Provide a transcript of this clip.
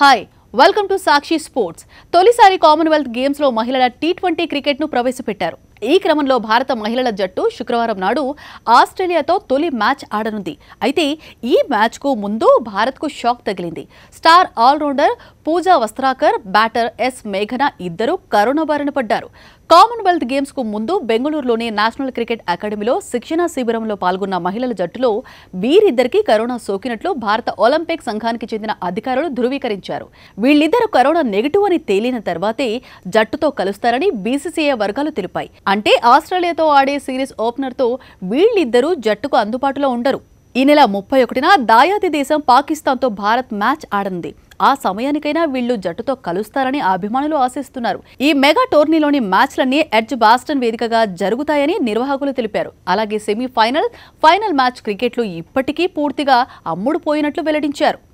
hi welcome to Sakshi sports తొలిసారి commonwealth games లో మహిళల టీ ట్వంటీ క్రికెట్ ను ప్రవేశపెట్టారు ఈ క్రమంలో భారత మహిళల జట్టు శుక్రవారం నాడు ఆస్ట్రేలియాతో తొలి మ్యాచ్ ఆడనుంది అయితే ఈ మ్యాచ్కు ముందు భారత్కు షాక్ తగిలింది star all rounder Pooja Vastrakar batter S మేఘన ఇద్దరు కరోనా బారిన పడ్డారు కామన్వెల్త్ గేమ్స్కు ముందు బెంగళూరులోని నేషనల్ క్రికెట్ అకాడమీలో శిక్షణా శిబిరంలో పాల్గొన్న మహిళల జట్టులో వీరిద్దరికీ కరోనా సోకినట్లు భారత ఒలింపిక్ సంఘానికి చెందిన అధికారులు ధృవీకరించారు వీళ్ళిద్దరూ కరోనా నెగిటివ్ అని తేలిన తర్వాతే జట్టుతో కలుస్తారని బీసీసీఐ వర్గాలు తెలిపాయి అంటే ఆస్ట్రేలియాతో ఆడే సిరీస్ ఓపెనర్తో వీళ్ళిద్దరూ జట్టుకు అందుబాటులో ఉండరు ఈ నెల ముప్పై ఒకటిన దాయాది దేశం పాకిస్తాన్తో భారత్ మ్యాచ్ ఆడనుంది ఆ సమయానికైనా వీళ్లు జట్టుతో కలుస్తారని అభిమానులు ఆశిస్తున్నారు ఈ మెగా టోర్నీలోని మ్యాచ్లన్నీ ఎడ్జ్ బాస్టన్ వేదికగా జరుగుతాయని నిర్వాహకులు తెలిపారు అలాగే సెమీఫైనల్ ఫైనల్ మ్యాచ్ క్రికెట్లు ఇప్పటికీ పూర్తిగా అమ్ముడుపోయినట్లు వెల్లడించారు